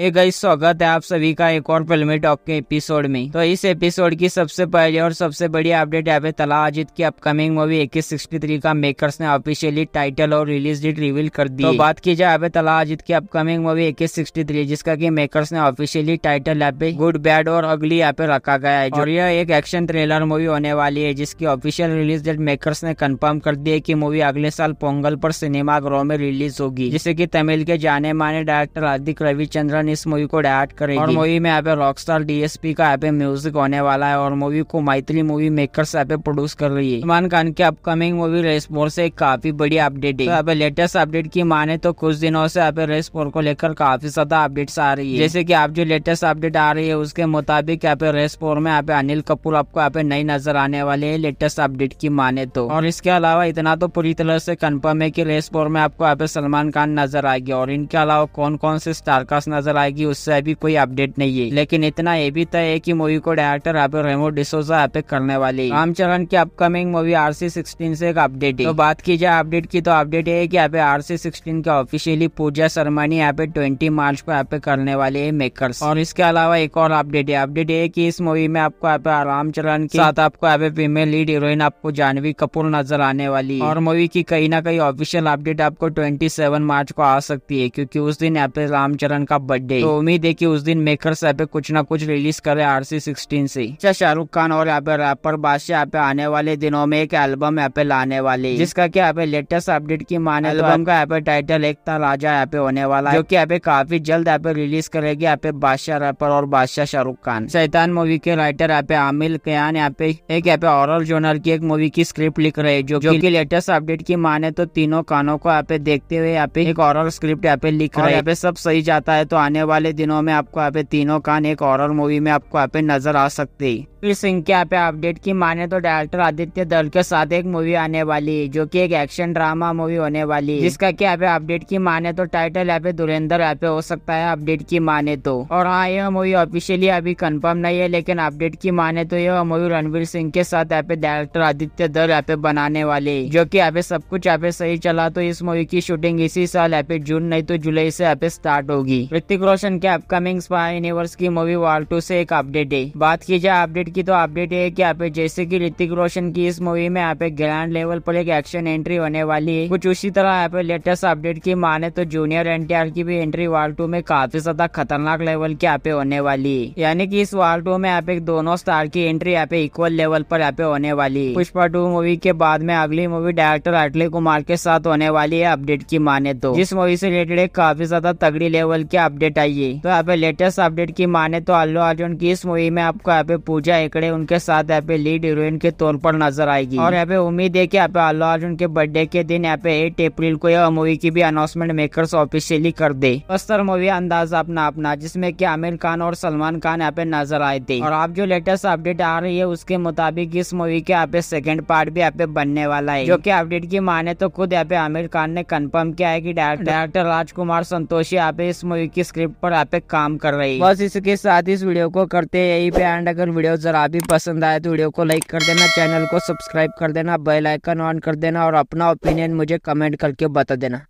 एक गई स्वागत है आप सभी का एक और फिल्मी टॉप के एपिसोड में तो इस एपिसोड की सबसे पहले और सबसे बड़ी अपडेट यहाँ पे तला अजित की upcoming movie AK sixty three का मेकर्स ने ऑफिशियली टाइटल और रिलीज डेट रिवील कर दी तो बात की जाए यहाँ तला अजित की upcoming movie AK sixty three जिसका की मेकर्स ने ऑफिशियली टाइटल यहाँ पे गुड बैड और अगली यहाँ पे रखा गया है और यह एक एक्शन थ्रिलर मूवी होने वाली है जिसकी ऑफिशियल रिलीज डेट मेकर्स ने कन्फर्म कर दी है की मूवी अगले साल पोंगल पर सिनेमा सिनेमाघरों में रिलीज होगी जिसे की तमिल के जाने माने डायरेक्टर हार्दिक रविचंद्रन इस मूवी को डायरेक्ट करेगी और मूवी में यहाँ पे रॉक स्टार डीएसपी का यहाँ पे म्यूजिक होने वाला है और मूवी को मैत्री मूवी मेकर पे प्रोड्यूस कर रही है सलमान खान की अपकमिंग मूवी रेस फोर से काफी बड़ी अपडेट है तो यहाँ पे लेटेस्ट अपडेट की माने तो कुछ दिनों से यहाँ पे रेस फोर को लेकर काफी ज्यादा अपडेट्स आ रही है जैसे की आप जो लेटेस्ट अपडेट आ रही है उसके मुताबिक यहाँ पे रेस फोर में यहाँ पे अनिल कपूर आपको यहाँ पे नई नजर आने वाले है लेटेस्ट अपडेट की माने तो और इसके अलावा इतना तो पूरी तरह से कन्फर्म है की रेस फोर में आपको यहाँ पे सलमान खान नजर आएगी और इनके अलावा कौन कौन से स्टारकास्ट नजर आएगी उससे अभी कोई अपडेट नहीं है लेकिन इतना ये भी तय है की मूवी को डायरेक्टर आप रेमो डिसोजा यहाँ करने वाले रामचरण की upcoming movie R C sixteen से एक अपडेट है तो बात की जाए अपडेट की तो अपडेट ये की यहाँ पे आर सी सिक्सटीन ऑफिशियली पूजा सरमानी यहाँ पे ट्वेंटी मार्च को यहाँ पे करने वाले है मेकर और इसके अलावा एक और अपडेट है अपडेट ये की इस मूवी में आपको यहाँ पे रामचरण के साथ आपको यहाँ पे फीमेल लीड हीरोइन आपको जानवी कपूर नजर आने वाली और मूवी की कहीं ना कहीं ऑफिशियल अपडेट आपको 27 मार्च को आ सकती है क्योंकि उस दिन यहाँ पे रामचरण का बर्थडे लग तो उम्मीद है कि उस दिन मेकर्स यहाँ पे कुछ ना कुछ रिलीज करे आर सी सिक्सटीन से अच्छा शाहरुख खान और यहाँ पे रैपर बादशाह यहाँ पे आने वाले दिनों में एक एल्बम यहाँ पे लाने वाले जिसका की यहाँ पे लेटेस्ट अपडेट की माने एल्बम का यहाँ पे टाइटल एक था राजा यहाँ पे होने वाला जो की यहाँ पे काफी जल्द यहाँ पे रिलीज करेगी यहाँ पे बादशाह रैपर और बादशाह शाहरुख खान शैतान मूवी के राइटर यहाँ पे आमिल कयान यहाँ पे एक यहाँ पे ऑरल जोनर की एक मूवी की स्क्रिप्ट लिख रहे जो जो की लेटेस्ट अपडेट की माने तो तीनों कानों को यहाँ पे देखते हुए यहाँ पे एक ऑरल स्क्रिप्ट यहाँ पे लिख रहे यहाँ पे सब सही जाता है तो आने वाले दिनों में आपको यहाँ पे तीनों कान एक हॉरर मूवी में आपको यहाँ पे नजर आ सकती फिर सिंह के यहाँ पे अपडेट की माने तो डायरेक्टर आदित्य दल के साथ एक मूवी आने वाली है जो कि एक एक्शन ड्रामा मूवी होने वाली है जिसका की यहाँ पे अपडेट की माने तो टाइटल यहाँ पे दुरेंद्र यहाँ पे हो सकता है अपडेट की माने तो और हाँ यह मूवी ऑफिशियली अभी कन्फर्म नहीं है लेकिन अपडेट की माने तो यह मूवी रणवीर सिंह के साथ यहाँ पे डायरेक्टर आदित्य दल यहाँ पे बनाने वाले जो की यहाँ पे सब कुछ यहाँ पे सही चला तो इस मूवी की शूटिंग इसी साल यहाँ पे जून नहीं तो जुलाई से यहाँ पे स्टार्ट होगी ऋतिक ऋतिक रोशन के अपकमिंग स्पाई यूनिवर्स की मूवी वाल टू से एक अपडेट है बात की जाए अपडेट की तो अपडेट है कि आप जैसे कि ऋतिक रोशन की इस मूवी में आप ग्रैंड लेवल पर एक एक्शन एंट्री होने वाली है कुछ उसी तरह यहाँ पे लेटेस्ट अपडेट की माने तो जूनियर एन की भी एंट्री वाल टू में काफी ज्यादा खतरनाक लेवल की आप होने वाली है यानी की इस वाल टू में आप एक दोनों स्टार की एंट्री यहाँ पे इक्वल लेवल पर यहाँ पे होने वाली है पुष्पा टू मूवी के बाद में अगली मूवी डायरेक्टर अटले कुमार के साथ होने वाली है अपडेट की माने तो इस मूवी से रिलेटेड काफी ज्यादा तगड़ी लेवल की अपडेट अपडेट आई है तो यहाँ पे लेटेस्ट अपडेट की माने तो अल्लू अर्जुन की इस मूवी में आपको यहाँ पे पूजा एकड़े उनके साथ यहाँ पे लीड हीरोइन के तौर पर नजर आएगी और यहाँ पे उम्मीद है की यहाँ पे अल्लू अर्जुन के बर्थडे के दिन यहाँ पे एट अप्रैल को यह मूवी की भी अनाउंसमेंट मेकर ऑफिशियली कर दे बस्तर मूवी अंदाज अपना अपना जिसमे की आमिर खान और सलमान खान यहाँ पे नजर आए थे और आप जो लेटेस्ट अपडेट आ रही है उसके मुताबिक इस मूवी के यहाँ पे सेकंड पार्ट भी यहाँ पे बनने वाला है जो की अपडेट की माने तो खुद यहाँ पे आमिर खान ने कन्फर्म किया है की डायरेक्टर राजकुमार संतोषी यहाँ पे इस मूवी की स्क्रिप्ट पर आप काम कर रही है बस इसके साथ इस वीडियो को करते हैं यही पे एंड अगर वीडियो जरा भी पसंद आए तो वीडियो को लाइक कर देना चैनल को सब्सक्राइब कर देना बेल आइकन ऑन कर देना और अपना ओपिनियन मुझे कमेंट करके बता देना